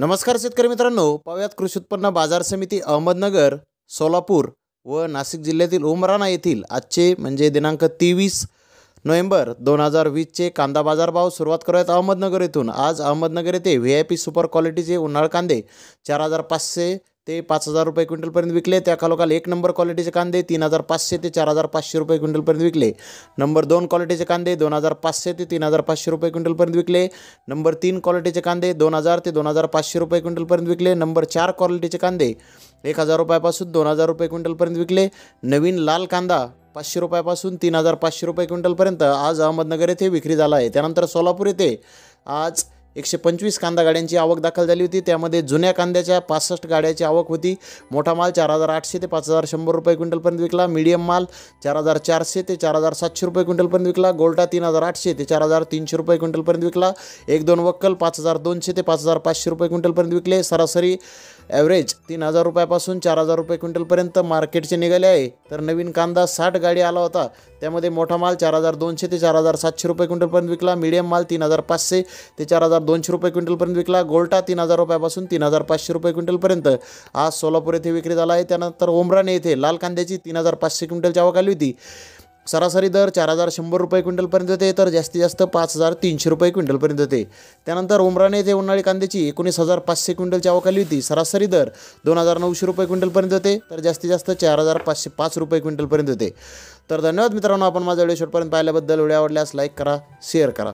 नमस्कार शेतकरी मित्रांनो पाहुयात कृषी उत्पन्न बाजार समिती अहमदनगर सोलापूर व नाशिक जिल्ह्यातील उमराणा येथील आजचे म्हणजे दिनांक तेवीस नोव्हेंबर दोन हजार वीसचे कांदा बाजारभाव सुरुवात करूयात अहमदनगर येथून आज अहमदनगर येथे व्ही आय पी सुपर क्वालिटीचे उन्हाळ कांदे चार हजार पाचशे ते पाच हजार रुपये क्विंटलपर्यंत विकले त्या खालोखाल एक नंबर क्वालिटीचे कांदे तीन हजार पाचशे ते चार हजार पाचशे रुपये क्विंटलपर्यंत विकले नंबर दोन क्वालिटीचे कांदे दोन हजार पाचशे ते तीन हजार पाचशे रुपये क्विंटलपर्यंत विकले नंबर तीन क्वालिटीचे कांदे दोन हजार ते दोन हजार पाचशे रुपये क्विंटलपर्यंत विकले नंबर चार क्वालिटीचे कांदे एक हजार रुपयापासून दोन हजार रुपये क्विंटलपर्यंत विकले नवीन लाल कांदा पाचशे रुपयापासून तीन हजार पाचशे रुपये क्विंटलपर्यंत आज अहमदनगर येथे विक्री झाला आहे त्यानंतर सोलापूर येथे आज एकशे पंचवीस कांदा गाड्यांची आवक दाखल झाली होती त्यामध्ये जुन्या कांद्याच्या पासष्ट गाड्याची आवक होती मोठा माल चार हजार आठशे ते पाच हजार शंभर रुपये क्विंटलपर्यंत विकला मीडियम माल चार हजार चारशे ते चार हजार सातशे रुपये क्विंटलपर्यंत विकला गोल्टा तीन हजार आठशे ते चार हजार तीनशे रुपये क्विंटलपर्यंत विकला एक दोन वक्कल पाच हजार दोनशे ते पाच हजार पाचशे रुपये क्विंटलपर्यंत विकले सरासरी ॲव्हरेज तीन हजार रुपयापासून चार हजार रुपये क्विंटलपर्यंत मार्केटचे निघाले आहे तर नवीन कांदा साठ गाडी आला होता त्यामध्ये मोठा माल चार हजार दोनशे ते चार हजार सातशे रुपये क्विंटलपर्यंत विकला मीडियम माल तीन हजार पाचशे ते चार हजार दोनशे रुपये क्विंटलपर्यंत विकला गोल्टा तीन हजार रुपयापासून तीन हजार पाचशे रुपये क्विंटलपर्यंत आज सोलापूर येथे विक्री झाला आहे त्यानंतर ओमराने येथे लाल कांद्याची तीन हजार पाचशे क्विंटलची आवक आली होती सरासरी दर चार हजार शंभर रुपये क्विंटलपर्यंत होते तर जास्तीत जास्त पाच हजार तीनशे रुपये क्विंटलपर्यंत होते त्यानंतर उमराने येथे उन्हाळी कांद्याची एकोणीस हजार पाचशे क्विंटलची आवक होती सरासरी दर दोन हजार नऊशे रुपये क्विंटलपर्यंत होते तर जास्तीत जास्त चार हजार पाचशे पाच रुपये क्विंटलपर्यंत होते तर धन्यवाद मित्रांनो आपण माझा व्हिडिओ शॉटपर्यंत पाहिल्याबद्दल व्हिडिओ आवडल्यास लाईक करा शेअर करा